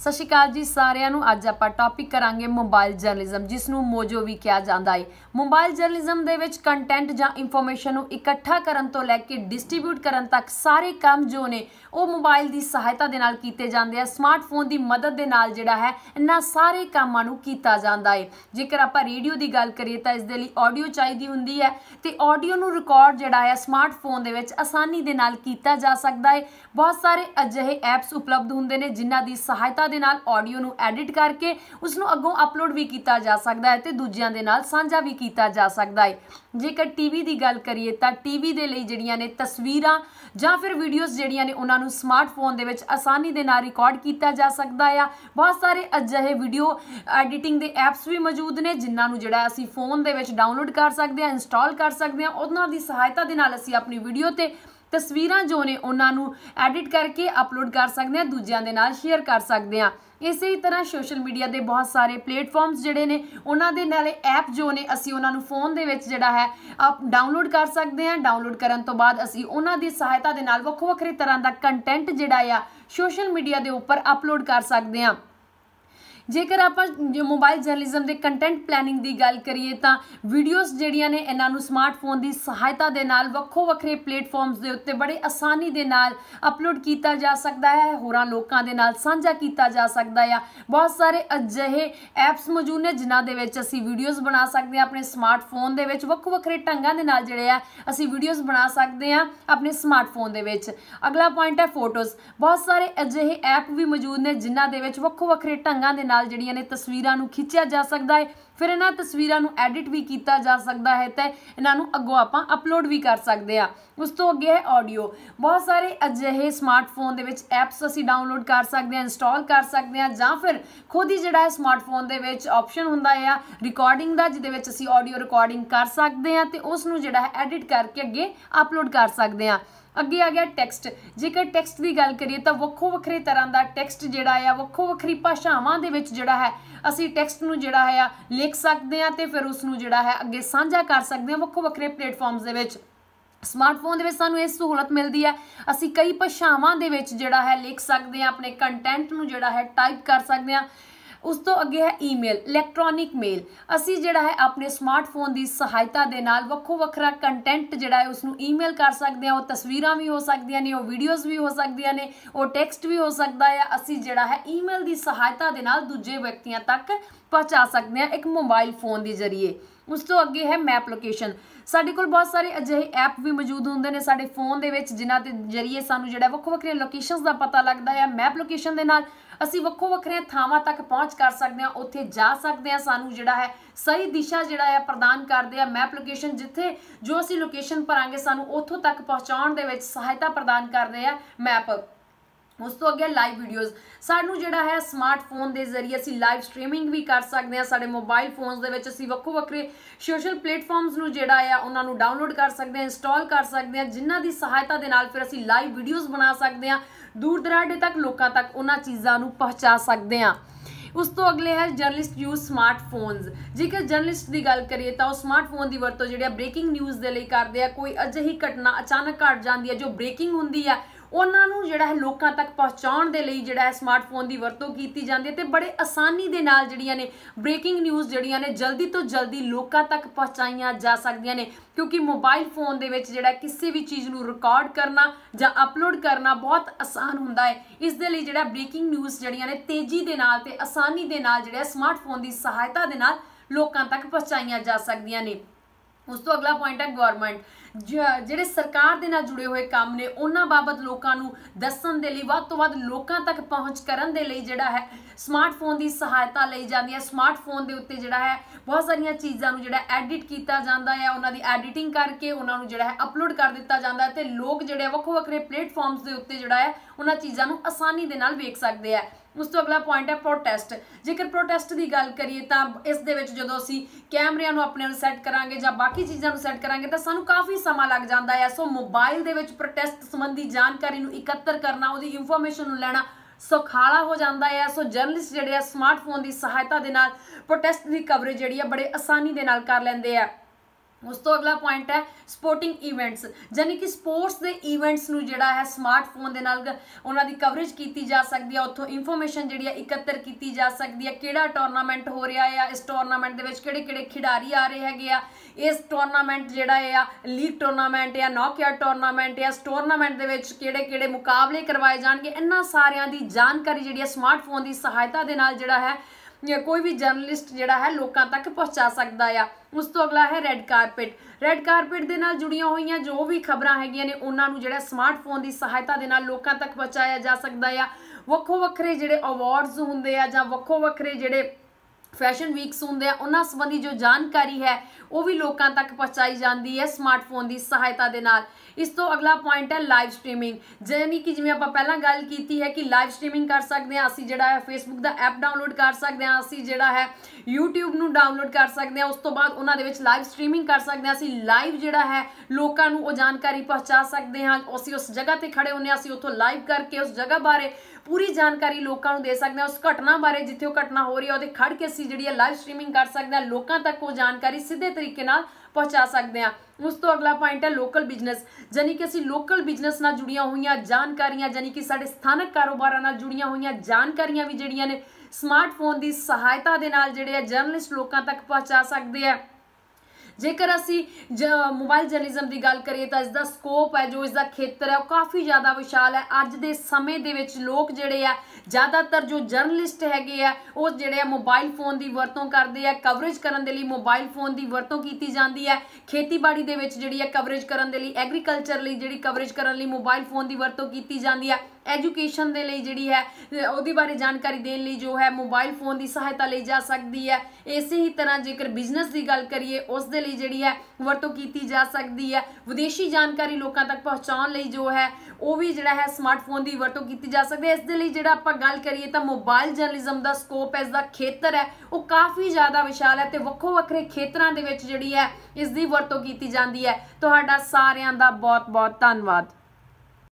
ਸਤਿ ਸ਼੍ਰੀ ਅਕਾਲ ਜੀ ਸਾਰਿਆਂ ਨੂੰ ਅੱਜ ਆਪਾਂ ਟੌਪਿਕ ਕਰਾਂਗੇ ਮੋਬਾਈਲ ਜਰਨਲਿਜ਼ਮ ਜਿਸ ਨੂੰ ਮੋਜੋ ਵੀ ਕਿਹਾ ਜਾਂਦਾ ਹੈ ਮੋਬਾਈਲ ਜਰਨਲਿਜ਼ਮ ਦੇ ਵਿੱਚ ਕੰਟੈਂਟ ਜਾਂ ਇਨਫੋਰਮੇਸ਼ਨ ਨੂੰ ਇਕੱਠਾ ਕਰਨ ਤੋਂ ਲੈ ਕੇ ਡਿਸਟ੍ਰੀਬਿਊਟ ਕਰਨ ਤੱਕ ਸਾਰੇ ਕੰਮ ਜੋ ਨੇ ਉਹ ਮੋਬਾਈਲ ਦੀ ਸਹਾਇਤਾ ਦੇ ਨਾਲ ਕੀਤੇ ਜਾਂਦੇ ਆ ਸਮਾਰਟਫੋਨ ਦੀ ਮਦਦ ਦੇ ਨਾਲ ਜਿਹੜਾ ਹੈ ਇਹਨਾਂ ਸਾਰੇ ਕੰਮਾਂ ਨੂੰ ਕੀਤਾ ਜਾਂਦਾ ਹੈ ਜੇਕਰ ਆਪਾਂ ਰੇਡੀਓ ਦੀ ਗੱਲ ਕਰੀਏ ਤਾਂ ਇਸ ਦੇ ਲਈ ਆਡੀਓ ਚਾਹੀਦੀ ਹੁੰਦੀ ਹੈ ਤੇ ਆਡੀਓ ਨੂੰ ਰਿਕਾਰਡ ਜਿਹੜਾ ਹੈ ਸਮਾਰਟਫੋਨ ਦੇ ਵਿੱਚ ਆਸਾਨੀ ਦੇ ਨਾਲ ਕੀਤਾ ਜਾ ਸਕਦਾ ਹੈ ਬਹੁਤ ਸਾਰੇ ਅਜਿਹੇ ਐਪਸ ਉਪਲਬਧ ਹੁੰਦੇ ਨੇ ਜਿਨ੍ਹਾਂ ਦੀ ਸਹਾਇਤਾ ਸਹਾਇਤਾ ਦੇ ਨਾਲ ਆਡੀਓ ਨੂੰ ਐਡਿਟ ਕਰਕੇ ਉਸ ਨੂੰ ਅੱਗੋਂ ਅਪਲੋਡ ਵੀ ਕੀਤਾ ਜਾ ਸਕਦਾ ਹੈ ਤੇ ਦੂਜਿਆਂ ਦੇ ਨਾਲ ਸਾਂਝਾ ਵੀ ਕੀਤਾ ਜਾ ਸਕਦਾ ਹੈ ਜੇਕਰ ਟੀਵੀ ਦੀ ਗੱਲ ਕਰੀਏ ਤਾਂ ਟੀਵੀ ਦੇ ਲਈ ਜਿਹੜੀਆਂ ਨੇ ਤਸਵੀਰਾਂ ਜਾਂ ਫਿਰ ਵੀਡੀਓਜ਼ ਜਿਹੜੀਆਂ ਨੇ ਉਹਨਾਂ ਨੂੰ ਸਮਾਰਟਫੋਨ ਦੇ ਵਿੱਚ ਆਸਾਨੀ ਦੇ ਨਾਲ ਰਿਕਾਰਡ ਕੀਤਾ ਜਾ ਸਕਦਾ ਆ ਬਹੁਤ ਸਾਰੇ ਅਜਿਹੇ ਵੀਡੀਓ ਐਡੀਟਿੰਗ ਦੇ ਐਪਸ ਵੀ ਮੌਜੂਦ ਨੇ ਜਿਨ੍ਹਾਂ ਨੂੰ ਜਿਹੜਾ ਅਸੀਂ ਫੋਨ ਦੇ ਵਿੱਚ ਡਾਊਨਲੋਡ ਕਰ ਸਕਦੇ ਹਾਂ ਇੰਸਟਾਲ ਕਰ ਸਕਦੇ ਹਾਂ ਉਹਨਾਂ ਦੀ ਸਹਾਇਤਾ ਦੇ ਨਾਲ ਅਸੀਂ ਆਪਣੀ ਵੀਡੀਓ ਤੇ ਤਸਵੀਰਾਂ ਜੋ ਨੇ ਉਹਨਾਂ ਨੂੰ ਐਡਿਟ ਕਰਕੇ ਅਪਲੋਡ ਕਰ ਸਕਦੇ ਆ ਦੂਜਿਆਂ ਦੇ ਨਾਲ ਸ਼ੇਅਰ ਕਰ ਸਕਦੇ ਆ ਇਸੇ ਹੀ ਤਰ੍ਹਾਂ ਸੋਸ਼ਲ ਮੀਡੀਆ ਦੇ ਬਹੁਤ ਸਾਰੇ ਪਲੇਟਫਾਰਮਸ ਜਿਹੜੇ ਨੇ ਉਹਨਾਂ ਦੇ ਨਾਲੇ ਐਪ ਜੋ ਨੇ ਅਸੀਂ ਉਹਨਾਂ ਨੂੰ ਫੋਨ ਦੇ ਵਿੱਚ ਜਿਹੜਾ ਹੈ ਆਪ ਡਾਊਨਲੋਡ ਕਰ ਸਕਦੇ ਆ ਡਾਊਨਲੋਡ ਕਰਨ ਤੋਂ ਬਾਅਦ ਅਸੀਂ ਉਹਨਾਂ ਦੀ ਸਹਾਇਤਾ ਦੇ ਨਾਲ ਵੱਖ ਵੱਖਰੇ ਤਰ੍ਹਾਂ ਦਾ ਕੰਟੈਂਟ ਜਿਹੜਾ ਆ ਸੋਸ਼ਲ ਮੀਡੀਆ ਦੇ ਉੱਪਰ ਅਪਲੋਡ ਕਰ ਸਕਦੇ ਆ ਜੇਕਰ ਆਪਾਂ ਜੋ ਮੋਬਾਈਲ ਜਰਨਲਿਜ਼ਮ ਦੇ ਕੰਟੈਂਟ ਪਲੈਨਿੰਗ ਦੀ ਗੱਲ ਕਰੀਏ ਤਾਂ ਵੀਡੀਓਜ਼ ਜਿਹੜੀਆਂ ਨੇ ਇਹਨਾਂ ਨੂੰ ਸਮਾਰਟਫੋਨ ਦੀ ਸਹਾਇਤਾ ਦੇ ਨਾਲ ਵੱਖੋ ਵੱਖਰੇ ਪਲੇਟਫਾਰਮਸ ਦੇ ਉੱਤੇ ਬੜੇ ਆਸਾਨੀ ਦੇ ਨਾਲ ਅਪਲੋਡ ਕੀਤਾ ਜਾ ਸਕਦਾ ਹੈ ਹੋਰਾਂ ਲੋਕਾਂ ਦੇ ਨਾਲ ਸਾਂਝਾ ਕੀਤਾ ਜਾ ਸਕਦਾ ਆ ਬਹੁਤ ਸਾਰੇ ਅਜਿਹੇ ਐਪਸ ਮੌਜੂਦ ਨੇ ਜਿਨ੍ਹਾਂ ਦੇ ਵਿੱਚ ਅਸੀਂ ਵੀਡੀਓਜ਼ ਬਣਾ ਸਕਦੇ ਆ ਆਪਣੇ ਸਮਾਰਟਫੋਨ ਦੇ ਵਿੱਚ ਵੱਖ ਵੱਖਰੇ ਢੰਗਾਂ ਦੇ ਨਾਲ ਜਿਹੜੇ ਆ ਅਸੀਂ ਵੀਡੀਓਜ਼ ਬਣਾ ਸਕਦੇ ਆ ਆਪਣੇ ਸਮਾਰਟਫੋਨ ਦੇ ਵਿੱਚ ਅਗਲਾ ਪੁਆਇੰਟ ਹੈ ਫੋਟੋਜ਼ ਬਹੁਤ ਸਾਰੇ ਅਜਿਹੇ ਐਪ ਵੀ ਮੌਜੂਦ ਨੇ ਜਿਨ੍ਹਾਂ ਦੇ ਵਿੱਚ ਵੱਖੋ ਵੱਖਰੇ ਢੰਗਾਂ ਦੇ ਨਾਲ ਜਿਹੜੀਆਂ ਨੇ ਤਸਵੀਰਾਂ ਨੂੰ ਖਿੱਚਿਆ ਜਾ ਸਕਦਾ ਹੈ ਫਿਰ ਇਹਨਾਂ ਤਸਵੀਰਾਂ ਨੂੰ ਐਡਿਟ ਵੀ ਕੀਤਾ ਜਾ ਸਕਦਾ ਹੈ ਤੇ ਇਹਨਾਂ ਨੂੰ ਅੱਗੋਂ ਆਪਾਂ ਅਪਲੋਡ ਵੀ ਕਰ ਸਕਦੇ ਆ ਉਸ ਤੋਂ ਅੱਗੇ ਹੈ ਆਡੀਓ ਬਹੁਤ ਸਾਰੇ ਅਜਿਹੇ ਸਮਾਰਟਫੋਨ ਦੇ ਵਿੱਚ ਐਪਸ ਅਸੀਂ ਡਾਊਨਲੋਡ ਕਰ ਸਕਦੇ ਆ ਇੰਸਟਾਲ ਕਰ ਸਕਦੇ ਆ ਜਾਂ ਫਿਰ ਖੁਦ ਹੀ ਜਿਹੜਾ ਹੈ ਸਮਾਰਟਫੋਨ ਦੇ ਵਿੱਚ ਆਪਸ਼ਨ ਹੁੰਦਾ ਹੈ ਰਿਕਾਰਡਿੰਗ ਦਾ ਜਿਹਦੇ ਵਿੱਚ ਅਸੀਂ ਆਡੀਓ ਰਿਕਾਰਡਿੰਗ ਕਰ ਸਕਦੇ ਆ ਤੇ ਉਸ ਨੂੰ ਜਿਹੜਾ ਹੈ ਐਡਿਟ ਕਰਕੇ ਅੱਗੇ ਅਪਲੋਡ ਕਰ ਸਕਦੇ ਆ ਅੱਗੇ ਆ ਗਿਆ ਟੈਕਸਟ ਜੇਕਰ ਟੈਕਸਟ ਦੀ ਗੱਲ ਕਰੀਏ ਤਾਂ ਵੱਖੋ ਵੱਖਰੇ ਤਰ੍ਹਾਂ ਦਾ ਟੈਕਸਟ ਜਿਹੜਾ ਆ ਵੱਖੋ ਵੱਖਰੀ ਭਾਸ਼ਾਵਾਂ ਦੇ ਵਿੱਚ ਜਿਹੜਾ ਹੈ ਅਸੀਂ ਟੈਕਸਟ ਨੂੰ ਜਿਹੜਾ ਹੈ ਲਿਖ ਸਕਦੇ ਆ ਤੇ ਫਿਰ ਉਸ ਨੂੰ ਜਿਹੜਾ ਹੈ ਅੱਗੇ ਸਾਂਝਾ ਕਰ ਸਕਦੇ ਆ ਵੱਖੋ ਵੱਖਰੇ ਪਲੇਟਫਾਰਮਸ ਦੇ ਵਿੱਚ ਸਮਾਰਟਫੋਨ ਦੇ ਵਿੱਚ ਸਾਨੂੰ ਇਹ ਸਹੂਲਤ ਮਿਲਦੀ ਹੈ ਅਸੀਂ ਕਈ ਭਾਸ਼ਾਵਾਂ ਦੇ ਵਿੱਚ ਜਿਹੜਾ ਹੈ ਲਿਖ ਸਕਦੇ ਆ ਆਪਣੇ ਕੰਟੈਂਟ ਨੂੰ ਜਿਹੜਾ ਹੈ ਟਾਈਪ ਕਰ ਸਕਦੇ ਆ ਉਸ ਤੋਂ ਅੱਗੇ ਹੈ ਈਮੇਲ ਇਲੈਕਟ੍ਰੋਨਿਕ ਮੇਲ ਅਸੀਂ ਜਿਹੜਾ ਹੈ ਆਪਣੇ ਸਮਾਰਟਫੋਨ ਦੀ ਸਹਾਇਤਾ ਦੇ ਨਾਲ ਵੱਖੋ ਵੱਖਰਾ ਕੰਟੈਂਟ ਜਿਹੜਾ ਹੈ ਉਸ ਨੂੰ ਈਮੇਲ ਕਰ ਸਕਦੇ ਹਾਂ ਉਹ ਤਸਵੀਰਾਂ ਵੀ ਹੋ ਸਕਦੀਆਂ ਨੇ ਉਹ ਵੀਡੀਓਜ਼ ਵੀ ਹੋ ਸਕਦੀਆਂ ਨੇ ਉਹ ਟੈਕਸਟ ਵੀ ਹੋ ਸਕਦਾ ਹੈ ਅਸੀਂ ਜਿਹੜਾ ਹੈ ਈਮੇਲ ਦੀ ਸਹਾਇਤਾ ਦੇ ਨਾਲ ਦੂਜੇ ਵਿਅਕਤੀਆਂ ਤੱਕ ਪਹੁੰਚਾ ਸਕਦੇ ਹਾਂ ਇੱਕ ਮੋਬਾਈਲ ਫੋਨ ਦੇ ਜ਼ਰੀਏ ਉਸ ਤੋਂ ਅੱਗੇ ਹੈ ਮੈਪ ਲੋਕੇਸ਼ਨ ਸਾਡੇ ਕੋਲ ਬਹੁਤ ਸਾਰੇ ਅਜਿਹੇ ਐਪ ਵੀ ਮੌਜੂਦ ਹੁੰਦੇ ਨੇ ਸਾਡੇ ਫੋਨ ਦੇ ਵਿੱਚ ਜਿਨ੍ਹਾਂ ਦੇ ਜ਼ਰੀਏ ਸਾਨੂੰ ਜਿਹੜਾ ਵੱਖ ਵੱਖਰੀਆਂ ਲੋਕੇਸ਼ਨਸ ਦਾ ਪਤਾ ਲੱਗਦਾ ਹੈ ਮੈਪ ਲੋਕੇਸ਼ਨ ਦੇ ਨਾਲ ਅਸੀਂ ਵੱਖ ਵੱਖਰੀਆਂ ਥਾਵਾਂ ਤੱਕ ਪਹੁੰਚ ਕਰ ਸਕਦੇ ਹਾਂ ਉੱਥੇ ਜਾ ਸਕਦੇ ਹਾਂ ਸਾਨੂੰ ਜਿਹੜਾ ਹੈ ਸਹੀ ਦਿਸ਼ਾ ਜਿਹੜਾ ਹੈ ਪ੍ਰਦਾਨ ਕਰਦੇ ਆ ਮੈਪ ਲੋਕੇਸ਼ਨ ਜਿੱਥੇ ਜੋ ਅਸੀਂ ਲੋਕੇਸ਼ਨ ਭਰਾਂਗੇ ਸਾਨੂੰ ਉੱਥੋਂ ਤੱਕ ਪਹੁੰਚਾਉਣ ਦੇ ਵਿੱਚ ਸਹਾਇਤਾ ਪ੍ਰਦਾਨ ਕਰਦੇ ਆ ਮੈਪ ਉਸ ਤੋਂ ਅੱਗੇ ਲਾਈਵ ਵੀਡੀਓਜ਼ ਸਾਨੂੰ ਜਿਹੜਾ ਹੈ ਸਮਾਰਟਫੋਨ ਦੇ ਜ਼ਰੀਏ ਅਸੀਂ ਲਾਈਵ ਸਟ੍ਰੀਮਿੰਗ ਵੀ ਕਰ ਸਕਦੇ ਹਾਂ ਸਾਡੇ ਮੋਬਾਈਲ ਫੋਨਸ ਦੇ ਵਿੱਚ ਅਸੀਂ ਵੱਖੋ ਵੱਖਰੇ ਸੋਸ਼ਲ ਪਲੇਟਫਾਰਮਸ ਨੂੰ ਜਿਹੜਾ ਆ ਉਹਨਾਂ ਨੂੰ ਡਾਊਨਲੋਡ ਕਰ ਸਕਦੇ ਹਾਂ ਇੰਸਟਾਲ ਕਰ ਸਕਦੇ ਹਾਂ ਜਿਨ੍ਹਾਂ ਦੀ ਸਹਾਇਤਾ ਦੇ ਨਾਲ ਫਿਰ ਅਸੀਂ ਲਾਈਵ ਵੀਡੀਓਜ਼ ਬਣਾ ਸਕਦੇ ਹਾਂ ਦੂਰ ਦਰਾਡੇ ਤੱਕ ਲੋਕਾਂ ਤੱਕ ਉਹਨਾਂ ਚੀਜ਼ਾਂ ਨੂੰ ਪਹੁੰਚਾ ਸਕਦੇ ਹਾਂ ਉਸ ਤੋਂ ਅਗਲੇ ਹੈ ਜਰਨਲਿਸਟ ਯੂਜ਼ ਸਮਾਰਟਫੋਨਸ ਜੇਕਰ ਜਰਨਲਿਸਟ ਦੀ ਗੱਲ ਕਰੀਏ ਤਾਂ ਉਹ ਸਮਾਰਟਫੋਨ ਦੀ ਵਰਤੋਂ ਜਿਹੜੀ ਆ ਬ੍ਰੇਕਿੰਗ ਨਿਊਜ਼ ਦੇ ਲਈ ਕਰਦੇ ਆ ਕੋਈ ਅਜਿਹੀ ਘਟਨਾ ਅਚਾਨਕ ਘਟ ਜਾਂਦੀ ਹੈ ਜੋ ਬ੍ਰੇਕਿੰਗ ਹੁੰਦੀ ਆ ਉਹਨਾਂ ਨੂੰ ਜਿਹੜਾ ਹੈ ਲੋਕਾਂ ਤੱਕ ਪਹੁੰਚਾਉਣ ਦੇ ਲਈ ਜਿਹੜਾ ਹੈ ਸਮਾਰਟਫੋਨ ਦੀ ਵਰਤੋਂ ਕੀਤੀ ਜਾਂਦੀ ਹੈ ਤੇ ਬੜੇ ਆਸਾਨੀ ਦੇ ਨਾਲ ਜਿਹੜੀਆਂ ਨੇ ਬ੍ਰੇਕਿੰਗ ਨਿਊਜ਼ ਜਿਹੜੀਆਂ ਨੇ ਜਲਦੀ ਤੋਂ ਜਲਦੀ ਲੋਕਾਂ ਤੱਕ ਪਹੁੰਚਾਈਆਂ ਜਾ ਸਕਦੀਆਂ ਨੇ ਕਿਉਂਕਿ ਮੋਬਾਈਲ ਫੋਨ ਦੇ ਵਿੱਚ ਜਿਹੜਾ ਕਿਸੇ ਵੀ ਚੀਜ਼ ਨੂੰ ਰਿਕਾਰਡ ਕਰਨਾ ਜਾਂ ਅਪਲੋਡ ਕਰਨਾ ਬਹੁਤ ਆਸਾਨ ਹੁੰਦਾ ਹੈ ਇਸ ਦੇ ਲਈ ਜਿਹੜਾ ਬ੍ਰੇਕਿੰਗ ਨਿਊਜ਼ ਜਿਹੜੀਆਂ ਨੇ ਤੇਜ਼ੀ ਦੇ ਨਾਲ ਤੇ ਆਸਾਨੀ ਦੇ ਨਾਲ ਜਿਹੜਾ ਸਮਾਰਟਫੋਨ ਦੀ ਸਹਾਇਤਾ ਦੇ ਨਾਲ ਲੋਕਾਂ ਤੱਕ ਪਹੁੰਚਾਈਆਂ ਜਾ ਸਕਦੀਆਂ ਨੇ ਉਸ ਤੋਂ ਅਗਲਾ ਪੁਆਇੰਟ ਹੈ ਗਵਰਨਮੈਂਟ ਜਿਹੜੇ ਸਰਕਾਰ ਦੇ ਨਾਲ ਜੁੜੇ ਹੋਏ ਕੰਮ ਨੇ ਉਹਨਾਂ ਬਾਬਤ ਲੋਕਾਂ ਨੂੰ ਦੱਸਣ ਦੇ ਲਈ ਵੱਧ ਤੋਂ ਵੱਧ ਲੋਕਾਂ ਤੱਕ ਪਹੁੰਚ ਕਰਨ ਦੇ ਲਈ ਜਿਹੜਾ ਹੈ ਸਮਾਰਟਫੋਨ ਦੀ ਸਹਾਇਤਾ ਲਈ ਜਾਂਦੀ ਹੈ ਸਮਾਰਟਫੋਨ ਦੇ ਉੱਤੇ ਜਿਹੜਾ ਹੈ ਬਹੁਤ ਸਾਰੀਆਂ ਚੀਜ਼ਾਂ ਨੂੰ ਜਿਹੜਾ ਐਡਿਟ ਕੀਤਾ ਜਾਂਦਾ ਹੈ ਉਹਨਾਂ ਦੀ ਐਡੀਟਿੰਗ ਕਰਕੇ ਉਹਨਾਂ ਨੂੰ ਜਿਹੜਾ ਹੈ ਅਪਲੋਡ ਕਰ ਦਿੱਤਾ ਜਾਂਦਾ ਹੈ ਤੇ ਲੋਕ ਜਿਹੜੇ ਵੱਖੋ ਵੱਖਰੇ ਪਲੇਟਫਾਰਮਸ ਦੇ ਉੱਤੇ ਜਿਹੜਾ ਹੈ ਉਹਨਾਂ ਚੀਜ਼ਾਂ ਨੂੰ ਆਸਾਨੀ ਦੇ ਨਾਲ ਵੇਖ ਸਕਦੇ ਆ ਉਸ ਤੋਂ ਅਗਲਾ ਪੁਆਇੰਟ ਹੈ ਪ੍ਰੋਟੈਸਟ ਜੇਕਰ ਪ੍ਰੋਟੈਸਟ ਦੀ ਗੱਲ ਕਰੀਏ ਤਾਂ ਇਸ ਦੇ ਵਿੱਚ ਜਦੋਂ ਅਸੀਂ ਕੈਮਰਿਆਂ ਨੂੰ ਆਪਣੇ ਨਾਲ ਸੈੱਟ ਕਰਾਂਗੇ ਜਾਂ ਬਾਕੀ ਚੀਜ਼ਾਂ ਨੂੰ ਸੈੱਟ ਕਰਾਂਗੇ ਤਾਂ ਸਾਨੂੰ ਕਾਫੀ ਸਮਾਂ ਲੱਗ ਜਾਂਦਾ ਹੈ ਸੋ ਮੋਬਾਈਲ ਦੇ ਵਿੱਚ ਪ੍ਰੋਟੈਸਟ ਸੰਬੰਧੀ ਜਾਣਕਾਰੀ ਨੂੰ ਇਕੱਤਰ ਕਰਨਾ ਉਹਦੀ ਇਨਫੋਰਮੇਸ਼ਨ ਨੂੰ ਲੈਣਾ ਸੁਖਾਲਾ ਹੋ ਜਾਂਦਾ ਹੈ ਸੋ ਜਰਨਲਿਸਟ ਜਿਹੜੇ ਆ ਸਮਾਰਟਫੋਨ ਦੀ ਸਹਾਇਤਾ ਦੇ ਨਾਲ ਪ੍ਰੋਟੈਸਟ ਦੀ ਕਵਰੇਜ ਜਿਹੜੀ ਆ ਬੜੇ ਆਸਾਨੀ ਦੇ ਨਾਲ ਕਰ ਲੈਂਦੇ ਆ ਉਸ ਤੋਂ ਅਗਲਾ ਪੁਆਇੰਟ ਹੈ ਸਪੋਰਟਿੰਗ ਇਵੈਂਟਸ ਜਾਨੀ ਕਿ ਸਪੋਰਟਸ ਦੇ ਇਵੈਂਟਸ ਨੂੰ ਜਿਹੜਾ ਹੈ ਸਮਾਰਟਫੋਨ ਦੇ ਨਾਲ ਉਹਨਾਂ ਦੀ ਕਵਰੇਜ ਕੀਤੀ ਜਾ ਸਕਦੀ ਹੈ ਉੱਥੋਂ ਇਨਫੋਰਮੇਸ਼ਨ ਜਿਹੜੀ ਹੈ ਇਕੱਤਰ ਕੀਤੀ ਜਾ ਸਕਦੀ ਹੈ ਕਿਹੜਾ ਟੂਰਨਾਮੈਂਟ ਹੋ ਰਿਹਾ ਹੈ ਇਸ ਟੂਰਨਾਮੈਂਟ ਦੇ ਵਿੱਚ ਕਿਹੜੇ-ਕਿਹੜੇ ਖਿਡਾਰੀ ਆ ਰਹੇ ਹੈਗੇ ਆ ਇਸ ਟੂਰਨਾਮੈਂਟ ਜਿਹੜਾ ਆ ਲੀਗ ਟੂਰਨਾਮੈਂਟ ਜਾਂ ਨੌਕਆਊਟ ਟੂਰਨਾਮੈਂਟ ਜਾਂ ਟੂਰਨਾਮੈਂਟ ਦੇ ਵਿੱਚ ਕਿਹੜੇ-ਕਿਹੜੇ ਮੁਕਾਬਲੇ ਕਰਵਾਏ ਜਾਣਗੇ ਇਹਨਾਂ ਸਾਰਿਆਂ ਦੀ ਜਾਣਕਾਰੀ ਜਿਹੜੀ ਹੈ ਸਮਾਰਟਫੋਨ ਦੀ ਸਹਾਇਤਾ ਦੇ ਨਾਲ ਜਿਹੜਾ ਹੈ ਕੋਈ ਵੀ ਜਰਨਲਿਸਟ ਜਿਹੜਾ ਹੈ ਲੋਕਾਂ ਤੱਕ ਪਹੁੰਚਾ ਸਕਦਾ ਆ ਉਸ ਤੋਂ ਅਗਲਾ ਹੈ ਰੈੱਡ ਕਾਰਪੇਟ ਰੈੱਡ ਕਾਰਪੇਟ ਦੇ ਨਾਲ ਜੁੜੀਆਂ ਹੋਈਆਂ ਜੋ ਵੀ ਖਬਰਾਂ ਹੈਗੀਆਂ ਨੇ ਉਹਨਾਂ ਨੂੰ ਜਿਹੜਾ ਸਮਾਰਟਫੋਨ ਦੀ ਸਹਾਇਤਾ ਦੇ ਨਾਲ ਲੋਕਾਂ ਤੱਕ ਪਹੁੰਚਾਇਆ ਜਾ ਸਕਦਾ ਆ ਵੱਖੋ ਵੱਖਰੇ ਜਿਹੜੇ ਅਵਾਰਡਸ ਹੁੰਦੇ ਆ ਜਾਂ ਵੱਖੋ ਵੱਖਰੇ ਜਿਹੜੇ ਫੈਸ਼ਨ ਵੀਕਸ ਹੁੰਦੇ ਆ ਉਹਨਾਂ ਸੰਬੰਧੀ ਜੋ ਜਾਣਕਾਰੀ ਹੈ ਉਹ ਵੀ ਲੋਕਾਂ ਤੱਕ ਪਹੁੰਚਾਈ ਜਾਂਦੀ ਹੈ ਸਮਾਰਟਫੋਨ ਦੀ ਸਹਾਇਤਾ ਦੇ ਨਾਲ ਇਸ ਤੋਂ ਅਗਲਾ ਪੁਆਇੰਟ ਹੈ ਲਾਈਵ ਸਟ੍ਰੀਮਿੰਗ ਜਿਵੇਂ ਕਿ ਜਿਵੇਂ ਆਪਾਂ ਪਹਿਲਾਂ ਗੱਲ ਕੀਤੀ ਹੈ ਕਿ ਲਾਈਵ ਸਟ੍ਰੀਮਿੰਗ ਕਰ ਸਕਦੇ ਆ ਅਸੀਂ ਜਿਹੜਾ ਹੈ ਫੇਸਬੁੱਕ ਦਾ ਐਪ ਡਾਊਨਲੋਡ ਕਰ ਸਕਦੇ ਆ ਅਸੀਂ ਜਿਹੜਾ ਹੈ YouTube ਨੂੰ ਡਾਊਨਲੋਡ ਕਰ ਸਕਦੇ ਆ ਉਸ ਤੋਂ ਬਾਅਦ ਉਹਨਾਂ ਦੇ ਵਿੱਚ ਲਾਈਵ ਸਟ੍ਰੀਮਿੰਗ ਕਰ ਸਕਦੇ ਆ ਅਸੀਂ ਲਾਈਵ ਜਿਹੜਾ ਹੈ ਲੋਕਾਂ ਨੂੰ ਉਹ ਜਾਣਕਾਰੀ ਪਹੁੰਚਾ ਸਕਦੇ ਹਾਂ ਅਸੀਂ ਉਸ ਜਗ੍ਹਾ ਤੇ ਖੜੇ ਹੁੰਨੇ ਆ ਅਸੀਂ ਉੱਥੋਂ ਲਾਈਵ ਕਰਕੇ ਉਸ ਜਗ੍ਹਾ ਬਾਰੇ ਪੂਰੀ ਜਾਣਕਾਰੀ ਲੋਕਾਂ ਨੂੰ ਦੇ ਸਕਦੇ ਆ ਉਸ ਘਟਨਾ ਬਾਰੇ ਜਿੱਥੇ ਉਹ ਘਟਨਾ ਹੋ ਰਹੀ ਹੈ ਉਹਦੇ ਖੜ ਕੇ ਅਸੀਂ ਜਿਹੜੀ ਹੈ ਲਾਈਵ ਸਟ੍ਰੀਮਿੰਗ ਕਰ ਸਕਦੇ ਆ ਲੋਕਾਂ ਤੱਕ ਉਹ ਜਾਣਕਾਰੀ ਸਿੱਧੇ ਤਰੀਕੇ ਨਾਲ ਪਹੁੰਚਾ ਸਕਦੇ ਆ ਉਸ ਤੋਂ ਅਗਲਾ ਪੁਆਇੰਟ ਹੈ ਲੋਕਲ ਬਿਜ਼ਨਸ ਜਾਨੀ ਕਿ ਅਸੀਂ ਲੋਕਲ ਬਿਜ਼ਨਸ ਨਾਲ ਜੁੜੀਆਂ ਹੋਈਆਂ ਜਾਣਕਾਰੀਆਂ ਜਾਨੀ ਕਿ ਸਾਡੇ ਸਥਾਨਕ ਕਾਰੋਬਾਰਾਂ ਨਾਲ ਜੁੜੀਆਂ ਹੋਈਆਂ ਜਾਣਕਾਰੀਆਂ ਵੀ ਜਿਹੜੀਆਂ ਨੇ ਸਮਾਰਟਫੋਨ ਦੀ ਸਹਾਇਤਾ ਦੇ ਨਾਲ ਜਿਹੜੇ ਆ ਜਰਨਲਿਸਟ ਲੋਕਾਂ ਤੱਕ ਪਹੁੰਚਾ ਸਕਦੇ ਆ ਜੇਕਰ ਅਸੀਂ ਮੋਬਾਈਲ ਜਰਨਲਿਜ਼ਮ ਦੀ ਗੱਲ ਕਰੀਏ ਤਾਂ ਇਸ ਦਾ ਸਕੋਪ ਹੈ ਜੋ ਇਸ ਦਾ ਖੇਤਰ ਹੈ ਉਹ ਕਾਫੀ ਜ਼ਿਆਦਾ ਵਿਸ਼ਾਲ ਹੈ ਅੱਜ ਦੇ ਸਮੇਂ ਦੇ ਵਿੱਚ ਲੋਕ ਜਿਹੜੇ ਆ ਜ਼ਿਆਦਾਤਰ ਜੋ ਜਰਨਲਿਸਟ ਹੈਗੇ ਆ ਉਹ ਜਿਹੜੇ ਆ ਮੋਬਾਈਲ ਫੋਨ ਦੀ ਵਰਤੋਂ ਕਰਦੇ ਆ ਕਵਰੇਜ ਕਰਨ ਦੇ ਲਈ ਮੋਬਾਈਲ ਫੋਨ ਦੀ ਵਰਤੋਂ ਕੀਤੀ ਜਾਂਦੀ ਹੈ ਖੇਤੀਬਾੜੀ ਦੇ ਵਿੱਚ ਜਿਹੜੀ ਹੈ ਕਵਰੇਜ ਕਰਨ ਦੇ ਲਈ ਐਗਰੀਕਲਚਰ ਲਈ ਜਿਹੜੀ ਕਵਰੇਜ ਕਰਨ ਲਈ ਮੋਬਾਈਲ ਫੋਨ ਦੀ ਵਰਤੋਂ ਕੀਤੀ ਜਾਂਦੀ ਹੈ ਐਜੂਕੇਸ਼ਨ ਦੇ ਲਈ ਜਿਹੜੀ ਹੈ ਉਹਦੇ ਬਾਰੇ ਜਾਣਕਾਰੀ ਦੇਣ ਲਈ ਜੋ ਹੈ ਮੋਬਾਈਲ ਫੋਨ ਦੀ ਸਹਾਇਤਾ ਲਈ ਜਾ ਸਕਦੀ ਹੈ ਇਸੇ ਹੀ ਤਰ੍ਹਾਂ ਜੇਕਰ ਬਿਜ਼ਨਸ ਦੀ ਗੱਲ ਕਰੀਏ ਉਸ ਦੇ ਲਈ ਜਿਹੜੀ ਹੈ ਵਰਤੋਂ ਕੀਤੀ ਜਾ ਸਕਦੀ ਹੈ ਵਿਦੇਸ਼ੀ ਜਾਣਕਾਰੀ ਲੋਕਾਂ ਤੱਕ ਪਹੁੰਚਾਉਣ ਲਈ ਜੋ ਹੈ ਉਹ ਵੀ ਜਿਹੜਾ ਹੈ ਸਮਾਰਟਫੋਨ ਦੀ ਵਰਤੋਂ ਕੀਤੀ ਜਾ ਸਕਦੀ ਹੈ ਇਸ ਦੇ ਲਈ ਜਿਹੜਾ ਆਪਾਂ ਗੱਲ ਕਰੀਏ ਤਾਂ ਮੋਬਾਈਲ ਜਰਨਲਿਜ਼ਮ ਦਾ ਸਕੋਪ ਇਸ ਦਾ ਖੇਤਰ ਹੈ ਉਹ ਕਾਫੀ ਜ਼ਿਆਦਾ ਵਿਸ਼ਾਲ ਹੈ ਤੇ ਵੱਖੋ ਵੱਖਰੇ ਖੇਤਰਾਂ ਦੇ ਵਿੱਚ ਜਿਹੜੀ ਹੈ ਇਸ ਦੀ ਵਰਤੋਂ ਕੀਤੀ ਜਾਂਦੀ ਹੈ ਤੁਹਾਡਾ ਸਾਰਿਆਂ ਦਾ ਬਹੁਤ ਬਹੁਤ ਧੰਨਵਾਦ